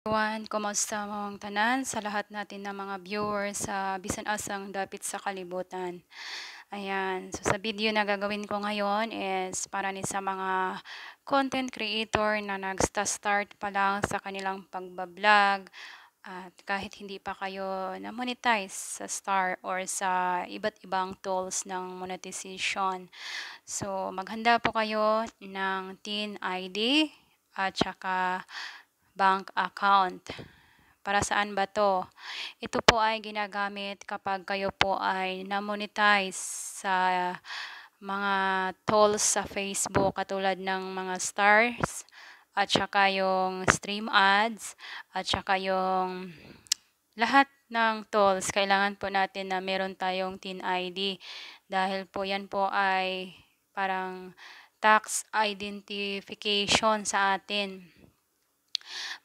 everyone, kumusta mawang tanan sa lahat natin ng mga viewers sa Bisan Asang Dapit sa Kalibutan. Ayan, so sa video na gagawin ko ngayon is para ni sa mga content creator na nagsta-start pa lang sa kanilang pagbablog at kahit hindi pa kayo na-monetize sa Star or sa iba't ibang tools ng monetization. So maghanda po kayo ng TIN ID at saka bank account. Para saan ba to? Ito po ay ginagamit kapag kayo po ay na-monetize sa mga tools sa Facebook katulad ng mga stars at saka yung stream ads at saka yung lahat ng tools kailangan po natin na meron tayong TIN ID dahil po yan po ay parang tax identification sa atin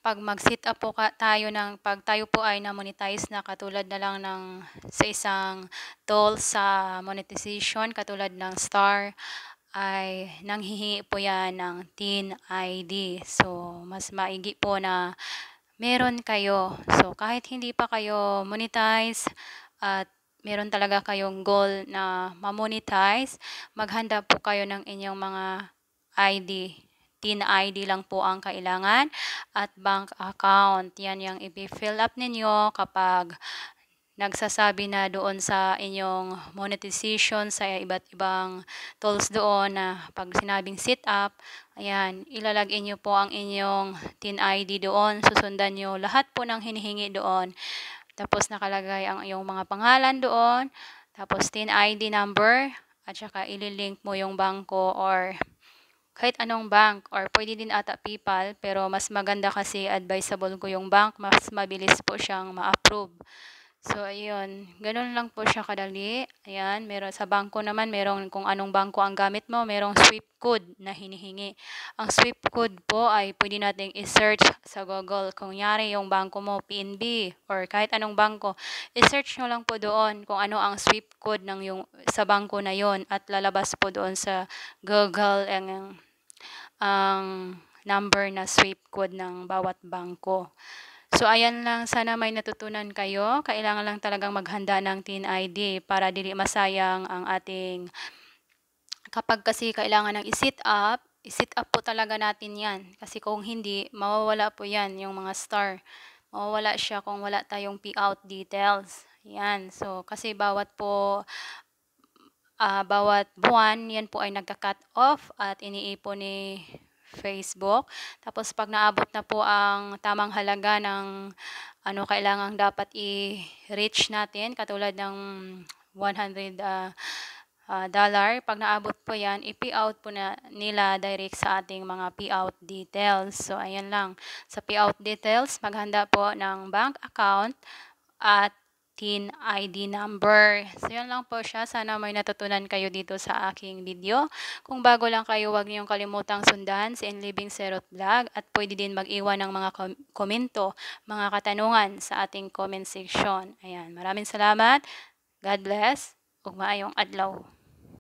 pag mag-sit up po tayo ng pag tayo po ay na-monetize na katulad na lang ng sa isang tool sa monetization katulad ng star ay nanghihi po yan ng TIN ID. So, mas maigi po na meron kayo. So, kahit hindi pa kayo monetize at meron talaga kayong goal na ma-monetize, maghanda po kayo ng inyong mga ID pin ID lang po ang kailangan at bank account. Yan yung i-fill up ninyo kapag nagsasabi na doon sa inyong monetization sa iba't ibang tools doon na pag sinabing sit up, ayan, ilalagay nyo po ang inyong TIN ID doon, susundan nyo lahat po ng hinihingi doon. Tapos nakalagay ang iyong mga pangalan doon, tapos TIN ID number, at saka ililink mo yung bangko or kahit anong bank or pwede din ata PayPal pero mas maganda kasi advisable ko yung bank mas mabilis po siyang ma-approve. So ayun, ganun lang po siya kadali. Ayan, meron sa bangko naman, merong kung anong bangko ang gamit mo, merong swift code na hinihingi. Ang swift code po ay pwede nating i-search sa Google. Kung yari yung bangko mo, PNB or kahit anong bangko, i-search nyo lang po doon kung ano ang swift code ng yung sa bangko na yon at lalabas po doon sa Google ang ang number na sweep code ng bawat bangko. So, ayan lang. Sana may natutunan kayo. Kailangan lang talagang maghanda ng TIN ID para dili masayang ang ating... Kapag kasi kailangan ng i up, i-sit up po talaga natin yan. Kasi kung hindi, mawawala po yan yung mga star. Mawawala siya kung wala tayong P-out details. Yan. So, kasi bawat po uh, bawat buwan, yan po ay nagka-cut off at iniipon ni Facebook. Tapos pag naabot na po ang tamang halaga ng ano kailangang dapat i-reach natin, katulad ng 100 uh, uh, dollar, pag naabot po yan, i-payout po na nila direct sa ating mga payout details. So, ayan lang. Sa payout details, maghanda po ng bank account at TIN ID number. So, yan lang po siya. Sana may natutunan kayo dito sa aking video. Kung bago lang kayo, huwag niyong kalimutang sundan si Enliving Serot Vlog at pwede din mag-iwan ng mga kom komento, mga katanungan sa ating comment section. Ayan, maraming salamat. God bless. Ugmaayong adlaw.